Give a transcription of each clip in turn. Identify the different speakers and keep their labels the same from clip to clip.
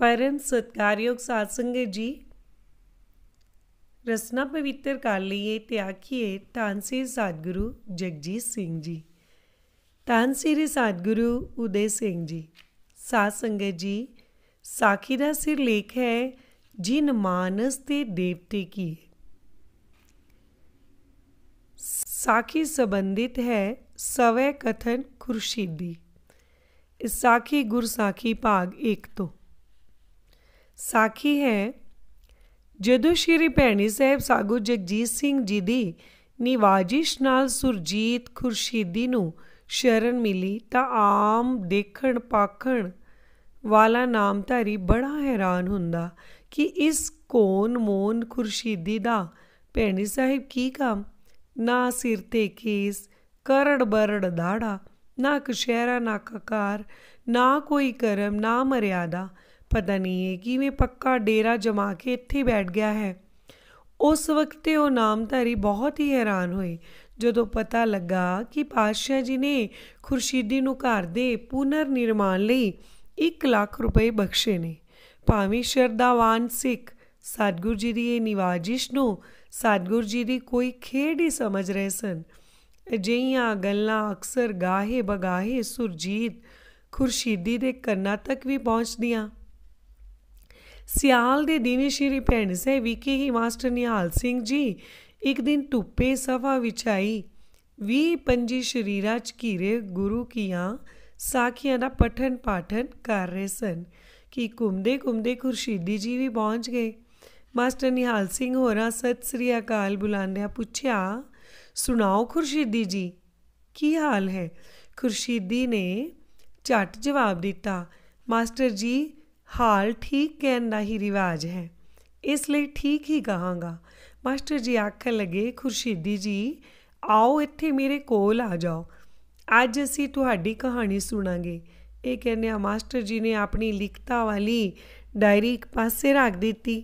Speaker 1: परम सत्कारयोग सत्संग जी रसना पवित्र कर लिए आखिए धन श्री सतगुरु जगजीत सिंह जी धन श्री सतगुरु उदय सिंह जी सतसंग जी साखी का सिर लेख है जिन मानस ते देवते की साखी संबंधित है सवै कथन खुरशीदी साखी गुरसाखी भाग एक तो ਸਾਖੀ ਹੈ ਜਦੋਂ ਸ਼੍ਰੀ ਭੈਣੀ ਸਾਹਿਬ ਸਾਗੂ ਜਗਜੀਤ ਸਿੰਘ ਜੀ ਦੀ ਨਿਵਾਜਿਸ਼ ਨਾਲ ਸੁਰਜੀਤ ਖੁਰਸ਼ੀਦੀ ਨੂੰ ਸ਼ਰਨ ਮਿਲੀ ਤਾਂ ਆਮ ਦੇਖਣ ਪਾਖਣ ਵਾਲਾ ਨਾਮਧਾਰੀ ਬੜਾ ਹੈਰਾਨ ਹੁੰਦਾ ਕਿ ਇਸ ਕੋਨ ਮੋਨ ਖੁਰਸ਼ੀਦੀ ਦਾ ਭੈਣੀ ਸਾਹਿਬ ਕੀ ਕੰਮ ਨਾ ਸਿਰ ਤੇ ਕੇਸ ਕਰੜ ਬਰੜ ਦਾੜਾ ਨਾ ਕਸ਼ਹਿਰਾ ਨਾ ਕਕਾਰ ਨਾ ਕੋਈ ਕਰਮ ਨਾ ਮਰਿਆਦਾ ਪਤਾ ਨਹੀਂ ਇਹ ਕਿਵੇਂ ਪੱਕਾ ਡੇਰਾ ਜਮਾ ਕੇ ਇੱਥੇ ਬੈਠ ਗਿਆ ਹੈ ਉਸ ਵਕਤ ਤੇ ਉਹ ਨਾਮਧਾਰੀ ਬਹੁਤ ਹੀ ਹੈਰਾਨ ਹੋਏ ਜਦੋਂ ਪਤਾ ਲੱਗਾ ਕਿ ਪਾਸ਼ਾ ਜੀ ਨੇ ਖੁਰਸ਼ੀਦੀ ਨੂੰ ਘਰ ਦੇ ਪੁਨਰ ਨਿਰਮਾਣ ਲਈ 1 ਲੱਖ ਰੁਪਏ ਬਖਸ਼ੇ ਨੇ ਭਾਵੇਂ ਸ਼ਰਦਾਵਾਨ ਸਿੱਖ ਸਤਗੁਰ ਜੀ ਦੀ ਇਹ ਨਿਵਾਜਿਸ਼ ਨੂੰ ਸਤਗੁਰ ਜੀ ਦੀ ਕੋਈ ਖੇਡ ਹੀ ਸਮਝ ਰਹੇ ਸਨ ਅਜਿਹੀਆਂ ਗੱਲਾਂ ਅਕਸਰ ਗਾਹੇ ਬਗਾਹੇ ਸੁਰਜੀਤ ਖੁਰਸ਼ੀਦੀ ਦੇ ਕੰਨਾਂ ਤੱਕ ਵੀ ਪਹੁੰਚਦੀਆਂ ਸਿਆਲ ਦੇ ਦਿਨ ਸ਼੍ਰੀ ਭੈਣ ਸੇ ਵਿਕੀ ਹੀ ਮਾਸਟਰ ਨਿਹਾਲ ਸਿੰਘ ਜੀ ਇੱਕ ਦਿਨ ਧੁੱਪੇ ਸਫਾ ਵਿਚਾਈ 20 ਪੰਜੀ ਸ਼ਰੀਰਾ ਚ ਘੀਰੇ ਗੁਰੂ ਕੀਆਂ ਸਾਖੀਆਂ ਦਾ ਪਠਨ ਪਾਠਨ ਕਰ ਰਹੇ ਸਨ ਕਿ ਘੁੰਮਦੇ ਘੁੰਮਦੇ ਖੁਰਸ਼ੀਦੀ ਜੀ ਵੀ ਪਹੁੰਚ ਗਏ ਮਾਸਟਰ ਨਿਹਾਲ ਸਿੰਘ ਹੋਰਾਂ ਸਤਿ ਸ੍ਰੀ ਅਕਾਲ ਬੁਲਾਉਂਦਿਆਂ ਪੁੱਛਿਆ ਸੁਣਾਓ ਖੁਰਸ਼ੀਦੀ ਜੀ ਕੀ ਹਾਲ ਹੈ ਖੁਰਸ਼ੀਦੀ ਨੇ ਝਟ ਜਵਾਬ ਦਿੱਤਾ ਮਾਸਟਰ ਜੀ ਹਾਲ ਠੀਕ ਕਹਿਣ ਦਾ ਹੀ ਰਿਵਾਜ ਹੈ ਇਸ ਲਈ ਠੀਕ ਹੀ ਕਹਾਂਗਾ ਮਾਸਟਰ ਜੀ ਆਖੇ ਲਗੇ ਖੁਰਸ਼ੀਦੀ ਜੀ ਆਓ ਇੱਥੇ ਮੇਰੇ ਕੋਲ ਆ ਜਾਓ ਅੱਜ ਅਸੀਂ ਤੁਹਾਡੀ ਕਹਾਣੀ ਸੁਣਾਂਗੇ ਇਹ ਕਹਿੰਦੇ ਆ ਮਾਸਟਰ ਜੀ ਨੇ ਆਪਣੀ ਲਿਖਤਾ ਵਾਲੀ ਡਾਇਰੀ ਇੱਕ ਪਾਸੇ ਰੱਖ ਦਿੱਤੀ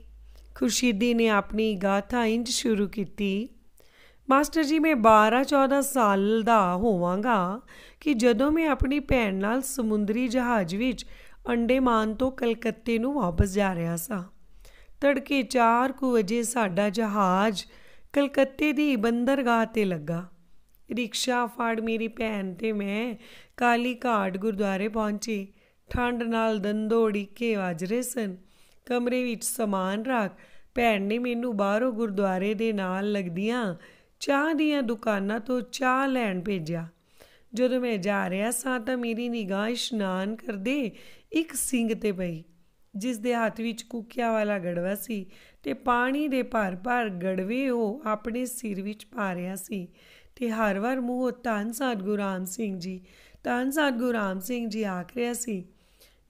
Speaker 1: ਖੁਰਸ਼ੀਦੀ ਨੇ ਆਪਣੀ ਗਾਥਾ ਇੰਜ ਸ਼ੁਰੂ ਕੀਤੀ ਮਾਸਟਰ ਜੀ ਮੈਂ 12-14 ਸਾਲ ਦਾ ਹੋਵਾਂਗਾ ਕਿ ਜਦੋਂ ਮੈਂ ਆਪਣੀ ਭੈਣ ਨਾਲ ਸਮੁੰਦਰੀ ਜਹਾਜ਼ ਵਿੱਚ ਅੰਡੇਮਾਨ ਤੋਂ ਕਲਕੱਤੇ ਨੂੰ ਵਾਪਸ ਜਾ ਰਿਹਾ ਸਾਂ ਤੜਕੇ ਕੁ ਵਜੇ ਸਾਡਾ ਜਹਾਜ਼ ਕਲਕੱਤੇ ਦੀ ਬੰਦਰਗਾਹ ਤੇ ਲੱਗਾ ਰਿਕਸ਼ਾ ਫਾੜ ਮੇਰੀ ਭੈਣ ਤੇ ਮੈਂ ਕਾਲੀ ਘਾਟ ਗੁਰਦੁਆਰੇ ਪਹੁੰਚੀ ਠੰਡ ਨਾਲ ਦੰਦੋੜੀ ਕੇ ਰਹੇ ਸਨ ਕਮਰੇ ਵਿੱਚ ਸਮਾਨ ਰੱਖ ਭੈਣ ਨੇ ਮੈਨੂੰ ਬਾਹਰੋਂ ਗੁਰਦੁਆਰੇ ਦੇ ਨਾਲ ਲੱਗਦੀਆਂ ਚਾਹ ਦੀਆਂ ਦੁਕਾਨਾਂ ਤੋਂ ਚਾਹ ਲੈਣ ਭੇਜਿਆ ਜਦੋਂ ਮੈਂ ਜਾ ਰਿਹਾ ਸਾਂ ਤਾਂ ਮੇਰੀ ਨਿਗਾਹ ਇਸ਼ਨਾਨ ਕਰਦੇ ਇੱਕ ਸਿੰਗ ਤੇ ਪਈ ਜਿਸ ਦੇ ਹੱਥ ਵਿੱਚ ਕੁੱਕਿਆ ਵਾਲਾ ਗੜਵਾ ਸੀ ਤੇ ਪਾਣੀ ਦੇ ਭਰ-ਭਰ ਗੜਵੇ ਉਹ ਆਪਣੇ ਸਿਰ ਵਿੱਚ ਪਾ ਰਿਹਾ ਸੀ ਤੇ ਹਰ ਵਾਰ ਮੂੰਹ ਤਾਂ ਸਤਗੁਰੂ ਰਾਮ ਸਿੰਘ ਜੀ ਤਾਂ ਸਤਗੁਰੂ ਰਾਮ ਸਿੰਘ ਜੀ ਆਖ ਰਿਹਾ ਸੀ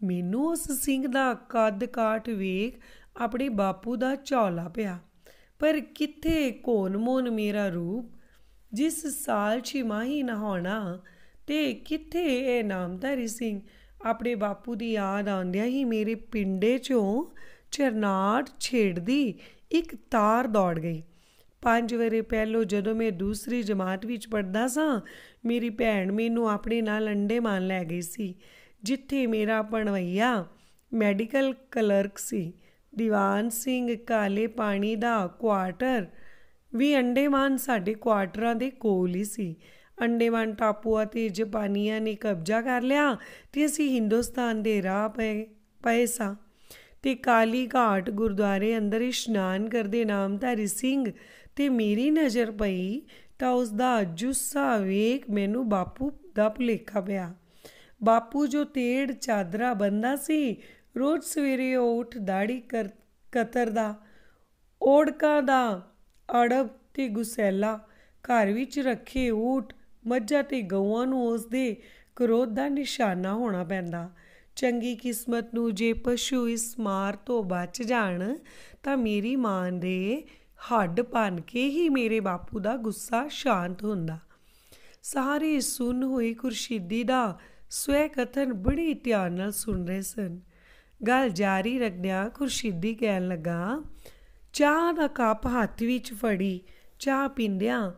Speaker 1: ਮੈਨੂੰ ਉਸ ਸਿੰਘ ਦਾ ਕੱਦ ਕਾਠ ਵੇਖ ਆਪਣੇ ਬਾਪੂ ਦਾ ਚੌਲਾ ਪਿਆ ਪਰ ਕਿੱਥੇ ਕੋਨ ਮੋਨ ਮੇਰਾ ਰੂਪ ਜਿਸ ਸਾਲ ਛਿਮਾਹੀ ਨਹਾਉਣਾ ਤੇ ਕਿੱਥੇ ਇਹ ਨਾਮਦਾਰੀ ਸਿੰਘ ਆਪਣੇ ਬਾਪੂ ਦੀ ਯਾਦ ਆਉਂਦਿਆਂ ਹੀ ਮੇਰੇ ਪਿੰਡੇ ਚੋਂ ਚਰਨਾਟ ਛੇੜਦੀ ਇੱਕ ਤਾਰ ਦੌੜ ਗਈ ਪੰਜ ਵਰੇ ਪਹਿਲੋ ਜਦੋਂ ਮੈਂ ਦੂਸਰੀ ਜਮਾਤ ਵਿੱਚ ਪੜਦਾ ਸਾਂ ਮੇਰੀ ਭੈਣ ਮੈਨੂੰ ਆਪਣੇ ਨਾਲ ਅੰਡੇ ਮਾਨ ਲੈ ਗਈ ਸੀ ਜਿੱਥੇ ਮੇਰਾ ਪਣਵਈਆ ਮੈਡੀਕਲ ਕਲਰਕ ਸੀ ਦੀਵਾਨ ਸਿੰਘ ਕਾਲੇ ਪਾਣੀ ਦਾ ਕੁਆਟਰ ਵੀ ਮਾਨ ਸਾਡੇ ਕੁਆਟਰਾਂ ਦੇ ਕੋਲ ਹੀ ਸੀ ਅੰਡੇਮਾਨ ਟਾਪੂਆਂ ਤੇ ਜਪਾਨੀਆਂ ਨੇ ਕਬਜ਼ਾ ਕਰ ਲਿਆ ਤੇ ਅਸੀਂ ਹਿੰਦੁਸਤਾਨ ਦੇ ਰਾਹ ਪਏ ਪੈਸਾ ਸਾਂ ਤੇ ਕਾਲੀ ਘਾਟ ਗੁਰਦੁਆਰੇ ਅੰਦਰ ਇਸ਼ਨਾਨ ਕਰਦੇ ਨਾਮਧਾਰੀ ਸਿੰਘ ਤੇ ਮੇਰੀ ਨਜ਼ਰ ਪਈ ਤਾਂ ਉਸ ਦਾ ਜੁੱਸਾ ਵੇਖ ਮੈਨੂੰ ਬਾਪੂ ਦਾ ਭੁਲੇਖਾ ਪਿਆ ਬਾਪੂ ਜੋ ਤੇੜ ਚਾਦਰਾ ਬੰਦਾ ਸੀ ਰੋਜ਼ ਸਵੇਰੇ ਉੱਠ ਉਠ ਦਾੜੀ ਕਤਰ ਦਾ ਓੜਕਾ ਦਾ ਅੜਬ ਤੇ ਗੁਸੈਲਾ ਘਰ ਵਿੱਚ ਰੱਖੇ ਊਠ ਮੱਝਾਂ ਤੇ ਗਊਆਂ ਨੂੰ ਉਸ ਦੇ ਕ੍ਰੋਧ ਦਾ ਨਿਸ਼ਾਨਾ ਹੋਣਾ ਪੈਂਦਾ ਚੰਗੀ ਕਿਸਮਤ ਨੂੰ ਜੇ ਪਸ਼ੂ ਇਸ ਮਾਰ ਤੋਂ ਬਚ ਜਾਣ ਤਾਂ ਮੇਰੀ ਮਾਂ ਦੇ ਹੱਡ ਪਨ ਕੇ ਹੀ ਮੇਰੇ ਬਾਪੂ ਦਾ ਗੁੱਸਾ ਸ਼ਾਂਤ ਹੁੰਦਾ ਸਾਰੇ ਸੁਣ ਹੋਈ ਖੁਰਸ਼ੀਦੀ ਦਾ ਸਵੈ ਕਥਨ ਬੜੀ ਧਿਆਨ ਨਾਲ ਸੁਣ ਰਹੇ ਸਨ ਗੱਲ ਜਾਰੀ ਰੱਖਦਿਆਂ ਖੁਰਸ਼ੀਦੀ ਕਹਿਣ ਲੱਗਾ ਚਾਹ ਦਾ ਕੱਪ ਹੱਥ ਵਿੱਚ ਫੜੀ ਚਾਹ ਪੀਂਦਿਆਂ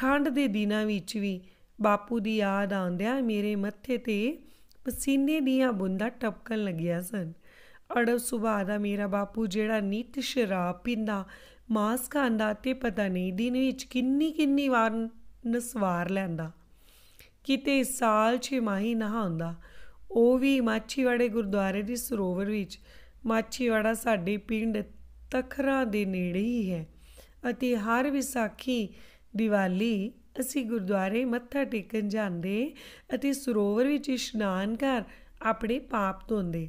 Speaker 1: ਠੰਡ ਦੇ ਦਿਨਾਂ ਵਿੱਚ ਵੀ ਬਾਪੂ ਦੀ ਯਾਦ ਆਉਂਦਿਆਂ ਮੇਰੇ ਮੱਥੇ ਤੇ ਪਸੀਨੇ ਦੀਆਂ ਬੁੰਦਾਂ ਟਪਕਣ ਲੱਗੀਆਂ ਸਨ ਅੜਬ ਸੁਭਾਅ ਦਾ ਮੇਰਾ ਬਾਪੂ ਜਿਹੜਾ ਨਿਤ ਸ਼ਰਾਬ ਪੀਂਦਾ ਮਾਸ ਖਾਂਦਾ ਤੇ ਪਤਾ ਨਹੀਂ ਦਿਨ ਵਿੱਚ ਕਿੰਨੀ ਕਿੰਨੀ ਵਾਰ ਨਸਵਾਰ ਲੈਂਦਾ ਕਿਤੇ ਸਾਲ ਛਿਮਾਹੀ ਨਹਾਉਂਦਾ ਉਹ ਵੀ ਮਾਛੀਵਾੜੇ ਗੁਰਦੁਆਰੇ ਦੀ ਸਰੋਵਰ ਵਿੱਚ ਮਾਛੀਵਾੜਾ ਸਾਡੇ ਪਿੰਡ ਤਖਰਾ ਦੇ ਨੇੜੇ ਹੀ ਹੈ ਅਤੇ ਹਰ ਵਿਸਾਖੀ ਦੀਵਾਲੀ ਅਸੀਂ ਗੁਰਦੁਆਰੇ ਮੱਥਾ ਟੇਕਣ ਜਾਂਦੇ ਅਤੇ ਸਰੋਵਰ ਵਿੱਚ ਇਸ਼ਨਾਨ ਕਰ ਆਪਣੇ ਪਾਪ ਧੋਂਦੇ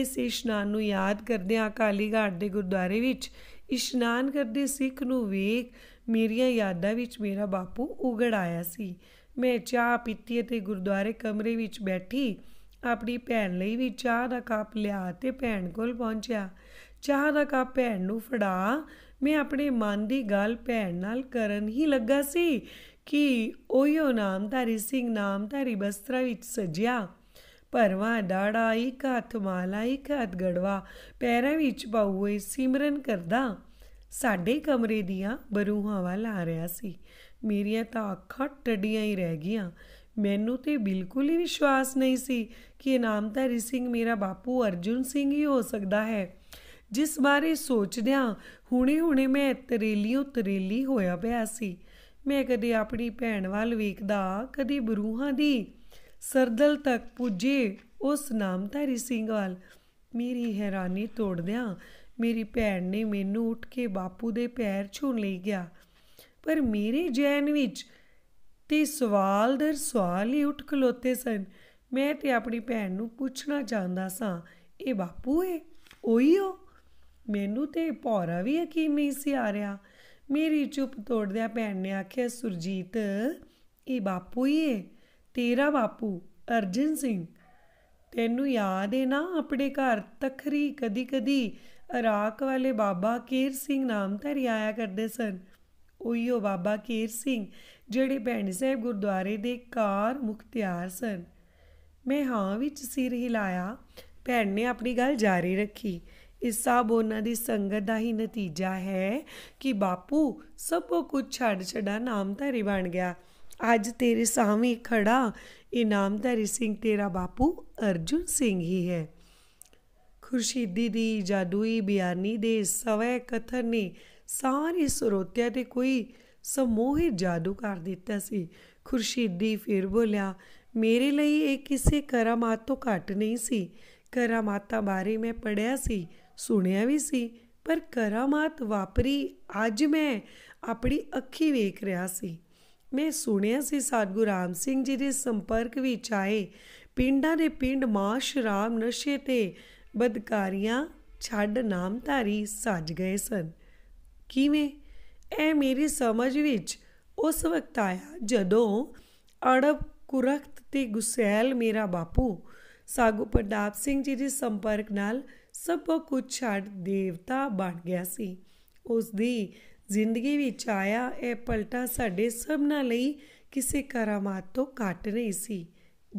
Speaker 1: ਇਸ ਇਸ਼ਨਾਨ ਨੂੰ ਯਾਦ ਕਰਦਿਆਂ ਅਕਾਲੀ ਘਾਟ ਦੇ ਗੁਰਦੁਆਰੇ ਵਿੱਚ ਇਸ਼ਨਾਨ ਕਰਦੇ ਸਿੱਖ ਨੂੰ ਵੇਖ ਮੇਰੀਆਂ ਯਾਦਾਂ ਵਿੱਚ ਮੇਰਾ ਬਾਪੂ ਉਗੜ ਆਇਆ ਸੀ ਮੈਂ ਚਾਹ ਪੀਤੀ ਤੇ ਗੁਰਦੁਆਰੇ ਕਮਰੇ ਵਿੱਚ ਬੈਠੀ ਆਪਣੀ ਭੈਣ ਲਈ ਵੀ ਚਾਹ ਦਾ ਕੱਪ ਲਿਆ ਤੇ ਭੈਣ ਕੋਲ ਪਹੁੰਚਿਆ ਚਾਹ ਦਾ ਕੱਪ ਭੈਣ ਨੂੰ ਫੜਾ ਮੈਂ ਆਪਣੇ ਮਨ ਦੀ ਗੱਲ ਭੈਣ ਨਾਲ ਕਰਨ ਹੀ ਲੱਗਾ ਸੀ ਕਿ ਉਹਯੋ ਨਾਮਧਾਰੀ ਸਿੰਘ ਨਾਮਧਾਰੀ ਬਸਤਰਾ ਵਿੱਚ ਸਜਿਆ ਪਰਵਾ ਦਾੜਾ ਇੱਕ ਹੱਥ ਮਾਲਾ ਇੱਕ ਹੱਥ ਗੜਵਾ ਪੈਰਾਂ ਵਿੱਚ ਪਾਉਏ ਸਿਮਰਨ ਕਰਦਾ ਸਾਡੇ ਕਮਰੇ ਦੀਆਂ ਬਰੂਹਾਂ ਵੱਲ ਆ ਰਿਹਾ ਸੀ ਮੇਰੀਆਂ ਤਾਂ ਅੱਖਾਂ ਟੱਡੀਆਂ ਹੀ ਰਹਿ ਗਈਆਂ ਮੈਨੂੰ ਤੇ ਬਿਲਕੁਲ ਹੀ ਵਿਸ਼ਵਾਸ ਨਹੀਂ ਸੀ ਕਿ ਨਾਮਧਾਰੀ ਸਿੰਘ ਮੇਰਾ ਬਾਪੂ ਅਰਜੁਨ ਸਿੰਘ ਹੀ ਹੋ ਸਕਦਾ ਹੈ ਜਿਸ ਬਾਰੇ ਸੋਚਦਿਆਂ ਹੁਣੇ-ਹੁਣੇ ਮੈਂ ਤਰੇਲੀਓ ਤਰੇਲੀ ਹੋਇਆ ਪਿਆ ਸੀ ਮੈਂ ਕਦੇ ਆਪਣੀ ਭੈਣ ਵੱਲ ਵੇਖਦਾ ਕਦੇ ਬਰੂਹਾਂ ਦੀ ਸਰਦਲ ਤੱਕ ਪੁੱਜੇ ਉਸ ਨਾਮਧਾਰੀ ਸਿੰਘ ਵੱਲ ਮੇਰੀ ਹੈਰਾਨੀ ਤੋੜਦਿਆਂ ਮੇਰੀ ਭੈਣ ਨੇ ਮੈਨੂੰ ਉੱਠ ਕੇ ਬਾਪੂ ਦੇ ਪੈਰ ਛੂਣ ਲਈ ਗਿਆ ਪਰ ਮੇਰੇ ਜੈਨ ਵਿੱਚ ਤੇ ਸਵਾਲ ਦਰ ਸਵਾਲ ਹੀ ਉੱਠ ਖਲੋਤੇ ਸਨ ਮੈਂ ਤੇ ਆਪਣੀ ਭੈਣ ਨੂੰ ਪੁੱਛਣਾ ਚਾਹੁੰਦਾ ਸਾਂ ਇਹ ਬਾਪੂ ਏ ਉਹੀ ਓ ਮੈਨੂੰ ਤੇ ਭੌਰਾ ਵੀ ਯਕੀਨ ਨਹੀਂ ਸੀ ਆ ਰਿਹਾ ਮੇਰੀ ਚੁੱਪ ਤੋੜਦਿਆਂ ਭੈਣ ਨੇ ਆਖਿਆ ਸੁਰਜੀਤ ਇਹ ਬਾਪੂ ਹੀ ਏ ਤੇਰਾ ਬਾਪੂ ਅਰਜਨ ਸਿੰਘ ਤੈਨੂੰ ਯਾਦ ਏ ਨਾ ਆਪਣੇ ਘਰ ਤਖਰੀ ਕਦੀ ਕਦੀ ਇਰਾਕ ਵਾਲੇ ਬਾਬਾ ਕੇਰ ਸਿੰਘ ਨਾਮ ਧਰੀ ਆਇਆ ਕਰਦੇ ਸਨ ਉਹੀਓ ਬਾਬਾ ਕੇਰ ਸਿੰਘ ਜਿਹੜੇ ਭੈਣੀ ਸਾਹਿਬ ਗੁਰਦੁਆਰੇ ਦੇ ਕਾਰ ਮੁਖਤਿਆਰ ਸਨ ਮੈਂ ਹਾਂ ਵਿੱਚ ਸਿਰ ਹਿਲਾਇਆ ਭੈਣ ਨੇ ਆਪਣੀ ਗੱਲ ਜਾਰੀ ਰੱਖੀ ਇਹ ਸਭ ਉਹਨਾਂ ਦੀ ਸੰਗਤ ਦਾ ਹੀ ਨਤੀਜਾ ਹੈ ਕਿ ਬਾਪੂ ਸਭ ਕੁਝ ਛੱਡ ਛੜਾ ਨਾਮਧਾਰੀ ਬਣ ਗਿਆ ਅੱਜ ਤੇਰੇ ਸਾਹਮਣੇ ਖੜਾ ਇਹ ਨਾਮਧਾਰੀ ਸਿੰਘ ਤੇਰਾ ਬਾਪੂ ਅਰਜੁਨ ਸਿੰਘ ਹੀ ਹੈ ਖੁਰਸ਼ੀਦੀ ਦੀ ਜਾਦੂਈ ਬਿਆਨੀ ਦੇ ਸਵੈ ਕਥਨ ਨੇ ਸਾਰੇ ਸਰੋਤਿਆਂ ਤੇ ਕੋਈ ਸਮੋਹਿਤ ਜਾਦੂ ਕਰ ਦਿੱਤਾ ਸੀ ਖੁਰਸ਼ੀਦੀ ਫਿਰ ਬੋਲਿਆ ਮੇਰੇ ਲਈ ਇਹ ਕਿਸੇ ਕਰਾਮਾਤ ਤੋਂ ਘੱਟ ਨਹੀਂ ਸੀ ਕਰਾਮਾਤਾਂ ਬਾਰੇ ਮੈਂ ਪੜਿਆ ਸੀ ਸੁਣਿਆ ਵੀ ਸੀ ਪਰ ਕਰਾਮਾਤ ਵਾਪਰੀ ਅੱਜ ਮੈਂ ਆਪਣੀ ਅੱਖੀ ਵੇਖ ਰਿਹਾ ਸੀ ਮੈਂ ਸੁਣਿਆ ਸੀ ਸਤਗੁਰ ਰਾਮ ਸਿੰਘ ਜੀ ਦੇ ਸੰਪਰਕ ਵਿੱਚ ਆਏ ਪਿੰਡਾਂ ਦੇ ਪਿੰਡ ਮਾਸ਼ ਰਾਮ ਨਸ਼ੇ ਤੇ ਬਦਕਾਰੀਆਂ ਛੱਡ ਨਾਮਧਾਰੀ ਸੱਜ ਗਏ ਸਨ ਕਿਵੇਂ ਇਹ ਮੇਰੀ ਸਮਝ ਵਿੱਚ ਉਸ ਵਕਤ ਆਇਆ ਜਦੋਂ ਅੜਬ ਕੁਰਖਤ ਤੇ ਗੁਸੈਲ ਮੇਰਾ ਬਾਪੂ ਸਾਗੂ ਪ੍ਰਤਾਪ ਸਿੰਘ ਜੀ ਦੇ ਸੰਪਰਕ ਨਾਲ ਸਭ ਕੁਝ ਛੱਡ ਦੇਵਤਾ ਬਣ ਗਿਆ ਸੀ ਉਸ ਦੀ ਜ਼ਿੰਦਗੀ ਵਿੱਚ ਆਇਆ ਇਹ ਪਲਟਾ ਸਾਡੇ ਸਭਨਾਂ ਲਈ ਕਿਸੇ ਕਰਾਮਾਤ ਤੋਂ ਘੱਟ ਨਹੀਂ ਸੀ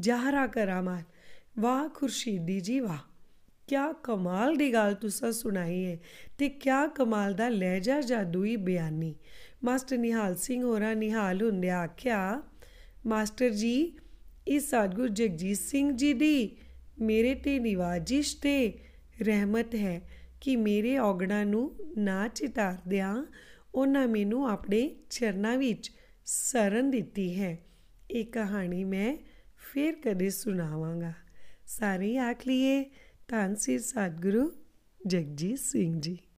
Speaker 1: ਜਹਰਾ ਕਰਾਮਾਤ ਵਾਹ ਖੁਰਸ਼ੀਦੀ ਜੀ ਵਾਹ ਕਿਆ ਕਮਾਲ ਦੀ ਗੱਲ ਤੁਸੀਂ ਸੁਣਾਈ ਹੈ ਤੇ ਕਿਆ ਕਮਾਲ ਦਾ ਲਹਿਜਾ ਜਾਦੂਈ ਬਿਆਨੀ ਮਾਸਟਰ ਨਿਹਾਲ ਸਿੰਘ ਹੋਰਾਂ ਨਿਹਾਲ ਹੁੰਦਿਆ ਆਖਿਆ ਮਾਸਟਰ ਜੀ ਇਹ ਸਤਗੁਰ ਜਗਜੀਤ ਸਿੰਘ ਜੀ ਦੀ ਮੇਰੇ ਤੇ ਨਿਵਾਜਿਸ਼ ਤੇ ਰਹਿਮਤ ਹੈ ਕਿ ਮੇਰੇ ਔਗਣਾ ਨੂੰ ਨਾ ਚਿਤਾਰ ਦਿਆਂ ਉਹਨਾਂ ਮੈਨੂੰ ਆਪਣੇ ਚਰਨਾਂ ਵਿੱਚ ਸਰਨ ਦਿੱਤੀ ਹੈ ਇਹ ਕਹਾਣੀ ਮੈਂ ਫੇਰ ਕਦੇ ਸੁਣਾਵਾਂਗਾ ਸਾਰੇ ਆਖ ਲਈਏ ਧੰਨ ਸਿਰ ਸਤਗੁਰੂ ਜਗਜੀਤ ਸਿੰਘ ਜੀ